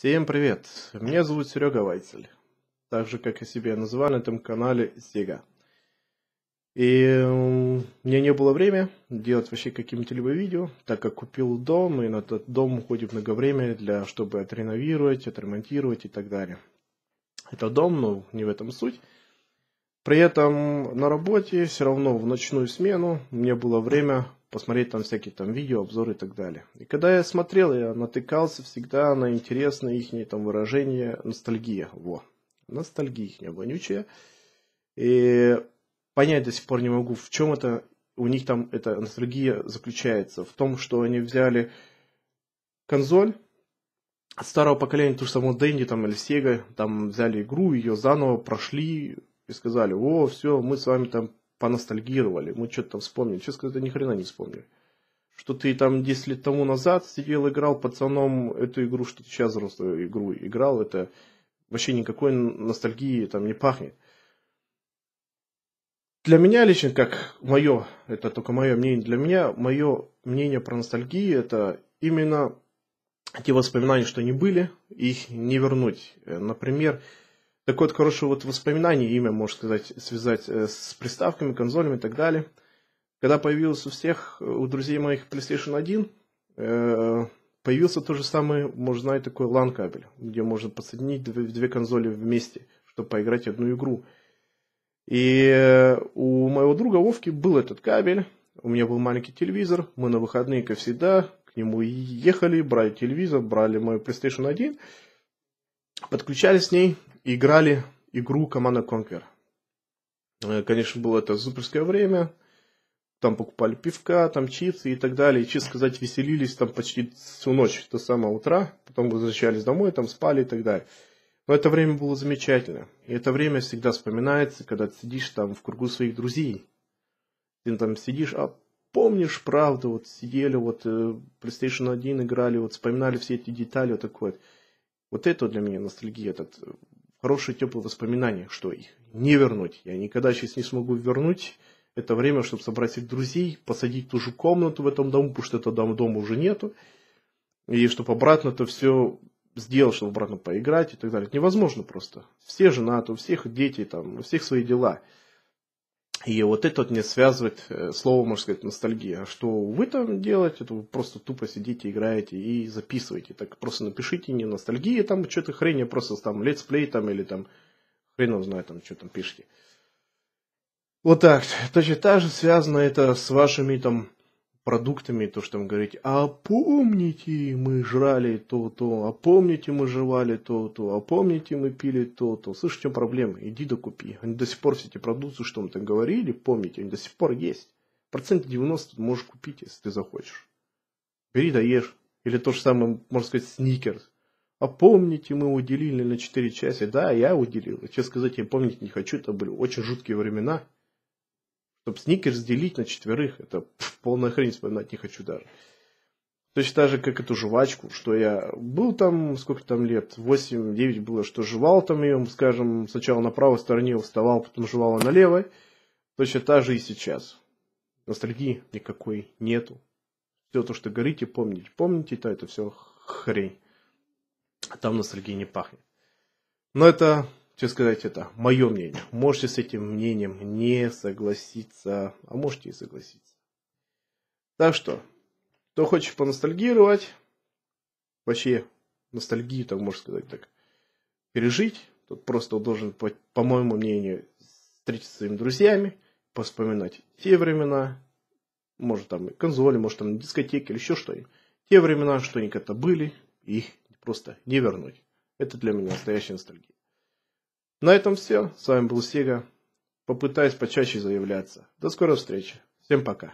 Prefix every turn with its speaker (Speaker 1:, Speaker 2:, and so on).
Speaker 1: Всем привет! Меня зовут Серега Вайцель, так же, как и себя называю на этом канале Сега. И у меня не было времени делать вообще каким-либо видео, так как купил дом, и на этот дом уходит много времени, для, чтобы отреновировать, отремонтировать и так далее. Это дом, но не в этом суть. При этом на работе, все равно в ночную смену, мне было время посмотреть там всякие там видео, обзоры и так далее. И когда я смотрел, я натыкался всегда на интересные их там выражения ностальгия. Во. Ностальгия их вонючая. И понять до сих пор не могу, в чем это у них там эта ностальгия заключается. В том, что они взяли консоль от старого поколения, ту же самую Дэнди там, или Sega, там взяли игру, ее заново прошли и сказали, о, все, мы с вами там поностальгировали, мы что-то там вспомнили. Честно сказать, ни хрена не вспомнили. Что ты там 10 лет тому назад сидел, играл пацаном эту игру, что ты сейчас взрослую игру играл, это вообще никакой ностальгии там не пахнет. Для меня лично, как мое, это только мое мнение, для меня мое мнение про ностальгию это именно те воспоминания, что они были, их не вернуть. Например, такое то хорошее вот воспоминание, имя, можно сказать, связать э, с приставками, консолями и так далее. Когда появился у всех, э, у друзей моих PlayStation 1, э, появился то же самое, можно знать, такой LAN-кабель, где можно подсоединить две, консоли вместе, чтобы поиграть одну игру. И у моего друга Вовки был этот кабель, у меня был маленький телевизор, мы на выходные, как всегда, к нему ехали, брали телевизор, брали мою PlayStation 1, подключались с ней играли игру Команда Конквер. Э, конечно, было это суперское время. Там покупали пивка, там чипсы и так далее. И, честно сказать, веселились там почти всю ночь до самого утра. Потом возвращались домой, там спали и так далее. Но это время было замечательное, И это время всегда вспоминается, когда ты сидишь там в кругу своих друзей. Ты там сидишь, а помнишь, правда, вот сидели, вот э, PlayStation 1 играли, вот вспоминали все эти детали, вот такое. Вот это для меня ностальгия, этот э, хорошие теплые воспоминания, что их не вернуть. Я никогда сейчас не смогу вернуть это время, чтобы собрать всех друзей, посадить ту же комнату в этом дому, потому что этого дома, дома уже нету. И чтобы обратно это все сделать, чтобы обратно поиграть и так далее. Это невозможно просто. Все женаты, у всех дети, там, у всех свои дела. И вот это вот меня связывает э, слово, можно сказать, ностальгия. А что вы там делаете, то вы просто тупо сидите, играете и записываете. Так просто напишите не ностальгия, там что-то хрень, а просто там летсплей там или там хрен знает, там что там пишите. Вот так. Точно так же связано это с вашими там продуктами, то, что там говорите, а помните, мы жрали то-то, а помните, мы жевали то-то, а помните, мы пили то-то. Слышь, в чем проблема? Иди докупи. Они до сих пор все эти продукты, что мы там говорили, помните, они до сих пор есть. Процент 90 можешь купить, если ты захочешь. Бери да ешь. Или то же самое, можно сказать, сникерс. А помните, мы уделили на 4 части Да, я уделил. Честно сказать, я помнить не хочу. Это были очень жуткие времена. Чтобы сникерс делить на четверых, это пф, полная хрень, вспоминать не хочу даже. Точно так же, как эту жвачку, что я был там, сколько там лет, 8-9 было, что жевал там ее, скажем, сначала на правой стороне вставал, потом жевал на левой. Точно так же и сейчас. Ностальгии никакой нету. Все то, что говорите, помните. Помните, то это все хрень. Там ностальгии не пахнет. Но это что сказать это? Мое мнение. Можете с этим мнением не согласиться, а можете и согласиться. Так что, кто хочет поностальгировать, вообще ностальгию, так можно сказать так, пережить, тот просто должен, по, по моему мнению, встретиться с своими друзьями, поспоминать те времена, может там и консоли, может там дискотеки или еще что-нибудь. Те времена, что они когда-то были, их просто не вернуть. Это для меня настоящая ностальгия. На этом все. С вами был Сега, Попытаюсь почаще заявляться. До скорой встречи. Всем пока.